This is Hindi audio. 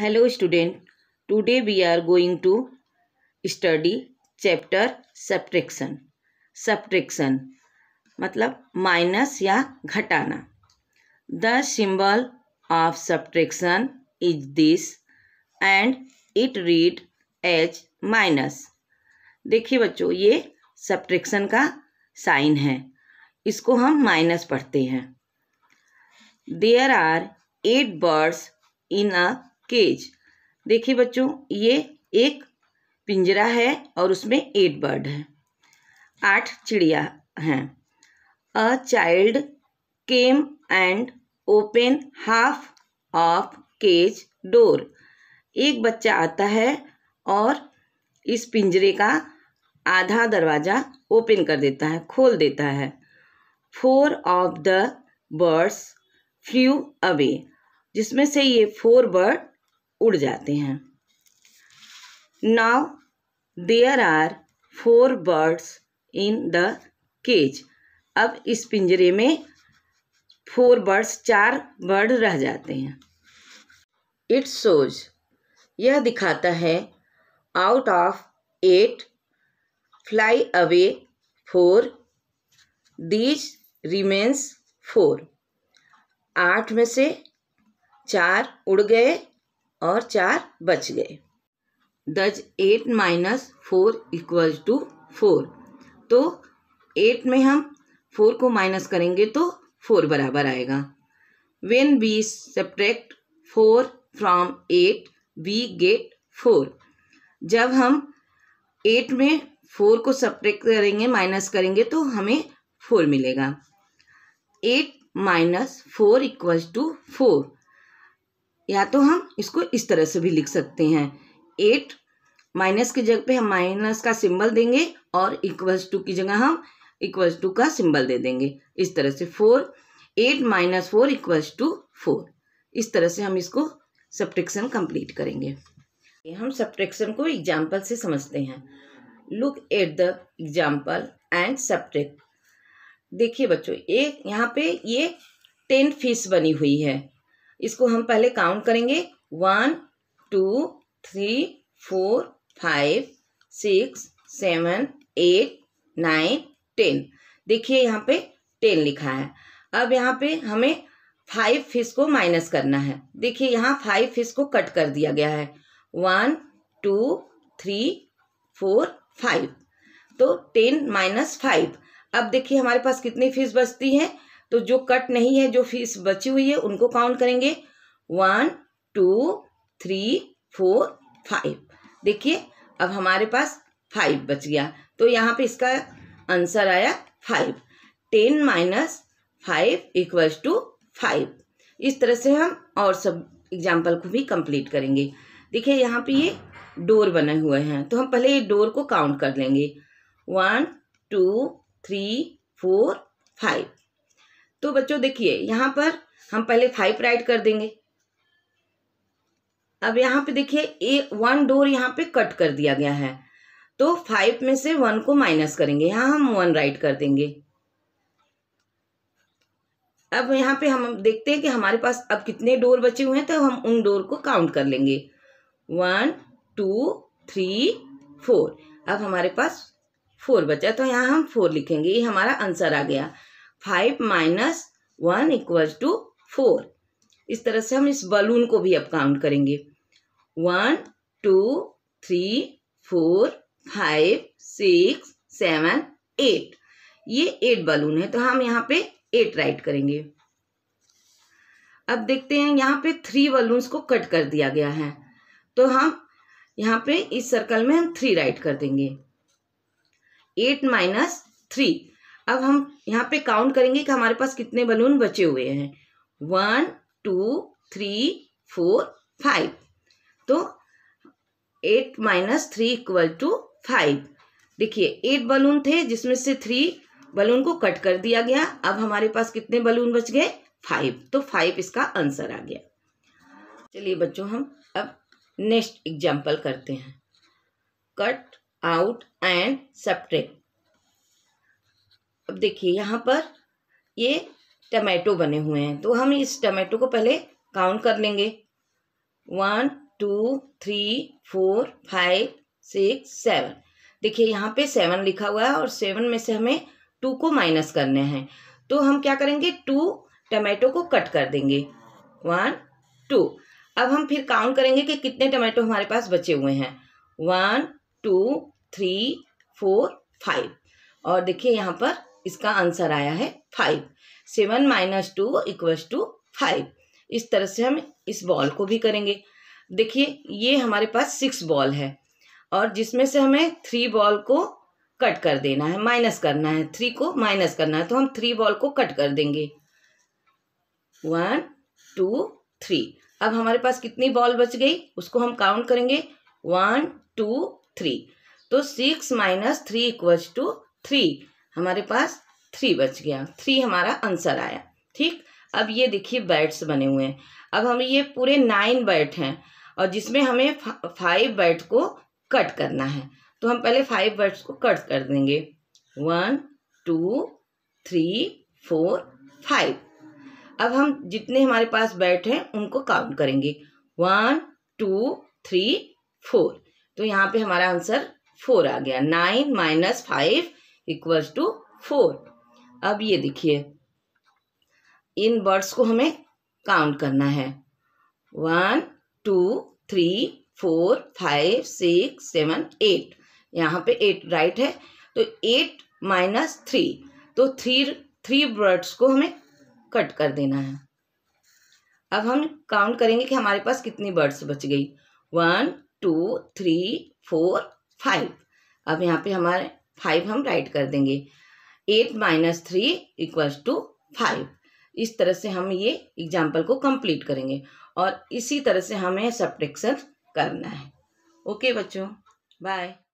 hello student today we are going to study chapter subtraction subtraction मतलब माइनस या घटाना the symbol of subtraction is this and it read as minus देखिए बच्चों ये सब्ट्रैक्शन का साइन है इसको हम माइनस पढ़ते हैं there are eight birds in a cage देखिए बच्चों ये एक पिंजरा है और उसमें एट बर्ड है आठ चिड़िया हैं a child came and open half of cage door एक बच्चा आता है और इस पिंजरे का आधा दरवाज़ा ओपन कर देता है खोल देता है four of the birds flew away जिसमें से ये फोर बर्ड उड़ जाते हैं now there are four birds in the cage अब इस पिंजरे में फोर बर्ड्स चार बर्ड रह जाते हैं इट्स शोज यह दिखाता है out of eight fly away four these remains four आठ में से चार उड़ गए और चार बच गए thus eight minus four equal to four तो एट में हम फोर को माइनस करेंगे तो फोर बराबर आएगा when we subtract four from eight we get four जब हम एट में फोर को सप्रेक्ट करेंगे माइनस करेंगे तो हमें फोर मिलेगा eight minus four equal to four या तो हम इसको इस तरह से भी लिख सकते हैं एट माइनस की जगह पे हम माइनस का सिंबल देंगे और इक्वल्स टू की जगह हम इक्वल्स टू का सिंबल दे देंगे इस तरह से four eight minus four equals to four इस तरह से हम इसको सब्ट्रैक्शन कंप्लीट करेंगे हम सब्ट्रैक्शन को एग्जाम्पल से समझते हैं look at the example and subtract देखिए बच्चों एक यहाँ पे ये टेन फीस बनी हुई है इसको हम पहले काउंट करेंगे one two three four five six seven eight nine ten देखिए यहाँ पे टेन लिखा है अब यहाँ पे हमें फाइव फिश को माइनस करना है देखिए यहाँ फाइव फिश को कट कर दिया गया है one two three four five तो टेन माइनस फाइव अब देखिए हमारे पास कितनी फीस बचती है तो जो कट नहीं है जो फीस बची हुई है उनको काउंट करेंगे one two three four five देखिए अब हमारे पास फाइव बच गया तो यहाँ पे इसका आंसर आया five ten minus five equals to five इस तरह से हम और सब एग्जाम्पल को भी कंप्लीट करेंगे देखिए यहाँ पे ये डोर बने हुए हैं तो हम पहले ये डोर को काउंट कर लेंगे one two three four five तो बच्चों देखिए यहाँ पर हम पहले फाइव राइट कर देंगे अब यहाँ पे देखिए ए वन डोर यहाँ पे कट कर दिया गया है तो फाइव में से वन को माइनस करेंगे यहाँ हम वन राइट कर देंगे अब यहाँ पे हम देखते हैं कि हमारे पास अब कितने डोर बचे हुए हैं तो हम उन डोर को काउंट कर लेंगे वन टू थ्री फोर अब हमारे पास फोर बचा तो यहाँ हम फोर लिखेंगे ये हमारा आंसर आ गया five minus one equals to four इस तरह से हम इस बलून को भी अब काउंट करेंगे one two three four five six seven eight ये एट बलून है तो हम यहाँ पे एट राइट करेंगे अब देखते हैं यहाँ पे थ्री बलून्स को कट कर दिया गया है तो हम यहाँ पे इस सर्कल में हम थ्री राइट कर देंगे एट माइनस थ्री अब हम यहाँ पे काउंट करेंगे कि हमारे पास कितने बलून बचे हुए हैं one two three four five तो eight minus three equal to five देखिए एट बलून थे जिसमें से थ्री बलून को कट कर दिया गया अब हमारे पास कितने बलून बच गए फाइव तो फाइव इसका आंसर आ गया चलिए बच्चों हम अब नेक्स्ट एग्जाम्पल करते हैं कट आउट एंड सब्ट्रैक्ट अब देखिए यहाँ पर ये टमाटो बने हुए हैं तो हम इस टमाटो को पहले काउंट कर लेंगे one two three four five six seven देखिए यहाँ पे सेवन लिखा हुआ है और सेवन में से हमें टू को माइनस करने हैं तो हम क्या करेंगे टू टमाटो को कट कर देंगे वन टू अब हम फिर काउंट करेंगे कि कितने टमाटो हमारे पास बचे हुए हैं one two three four five और देखिए यहाँ पर इसका आंसर आया है five seven minus two equal to five इस तरह से हम इस बॉल को भी करेंगे देखिए ये हमारे पास सिक्स बॉल है और जिसमें से हमें थ्री बॉल को कट कर देना है माइनस करना है थ्री को माइनस करना है तो हम थ्री बॉल को कट कर देंगे वन टू थ्री अब हमारे पास कितनी बॉल बच गई उसको हम काउंट करेंगे वन टू थ्री तो six minus three equals to three हमारे पास थ्री बच गया थ्री हमारा आंसर आया ठीक अब ये देखिए बैट्स बने हुए हैं अब हम ये पूरे नाइन बैट हैं और जिसमें हमें फाइव बैट को कट करना है तो हम पहले फाइव बैट्स को कट कर देंगे one two three four five अब हम जितने हमारे पास बैट हैं उनको काउंट करेंगे वन टू थ्री फोर तो यहाँ पे हमारा आंसर फोर आ गया nine minus five equals to four अब ये देखिए इन बर्ड्स को हमें काउंट करना है one two three four five six seven eight यहाँ पे एट राइट है तो एट माइनस थ्री तो थ्री थ्री बर्ड्स को हमें कट कर देना है अब हम काउंट करेंगे कि हमारे पास कितनी बर्ड्स बच गई one two three four five अब यहाँ पे हमारे फाइव हम राइट कर देंगे eight minus three equals to five इस तरह से हम ये एग्जाम्पल को कंप्लीट करेंगे और इसी तरह से हमें सब्ट्रैक्शन करना है ओके बच्चों बाय